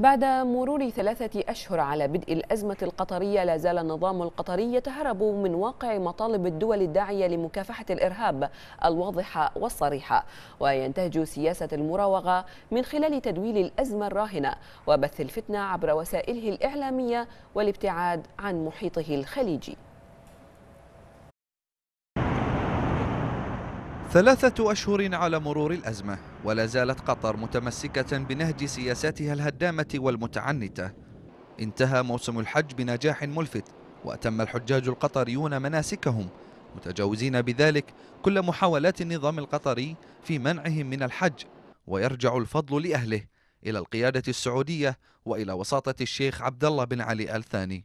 بعد مرور ثلاثة أشهر على بدء الأزمة القطرية لا زال النظام القطري يتهرب من واقع مطالب الدول الداعية لمكافحة الإرهاب الواضحة والصريحة وينتهج سياسة المراوغة من خلال تدويل الأزمة الراهنة وبث الفتنة عبر وسائله الإعلامية والابتعاد عن محيطه الخليجي ثلاثة أشهر على مرور الأزمة ولا زالت قطر متمسكة بنهج سياساتها الهدامة والمتعنتة انتهى موسم الحج بنجاح ملفت وأتم الحجاج القطريون مناسكهم متجاوزين بذلك كل محاولات النظام القطري في منعهم من الحج ويرجع الفضل لأهله إلى القيادة السعودية وإلى وساطة الشيخ عبد الله بن علي آل ثاني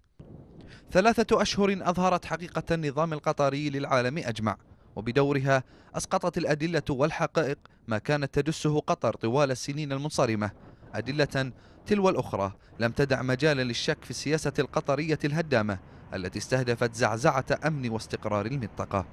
ثلاثة أشهر أظهرت حقيقة النظام القطري للعالم أجمع وبدورها أسقطت الأدلة والحقائق ما كانت تدسه قطر طوال السنين المنصرمة أدلة تلو الأخرى لم تدع مجالا للشك في السياسة القطرية الهدامة التي استهدفت زعزعة أمن واستقرار المنطقة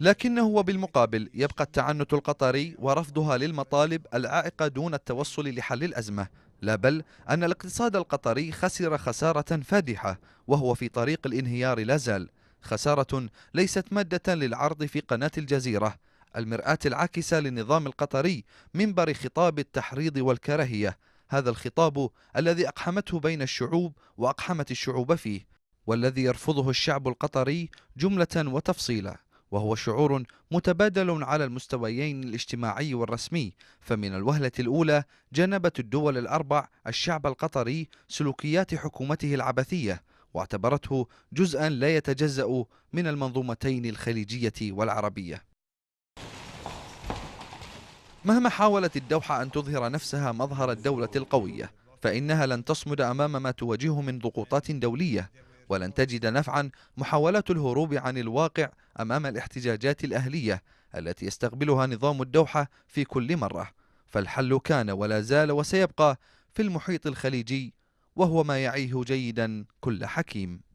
لكنه وبالمقابل يبقى التعنت القطري ورفضها للمطالب العائقة دون التوصل لحل الأزمة لا بل أن الاقتصاد القطري خسر خسارة فادحة وهو في طريق الانهيار لا زال خسارة ليست مادة للعرض في قناة الجزيرة المرآة العاكسة للنظام القطري منبر خطاب التحريض والكراهية هذا الخطاب الذي أقحمته بين الشعوب وأقحمت الشعوب فيه والذي يرفضه الشعب القطري جملة وتفصيلا وهو شعور متبادل على المستويين الاجتماعي والرسمي فمن الوهلة الأولى جنبت الدول الأربع الشعب القطري سلوكيات حكومته العبثية واعتبرته جزءا لا يتجزأ من المنظومتين الخليجية والعربية مهما حاولت الدوحة أن تظهر نفسها مظهر الدولة القوية فإنها لن تصمد أمام ما تواجهه من ضغوطات دولية ولن تجد نفعا محاولات الهروب عن الواقع أمام الاحتجاجات الأهلية التي يستقبلها نظام الدوحة في كل مرة فالحل كان ولا زال وسيبقى في المحيط الخليجي وهو ما يعيه جيدا كل حكيم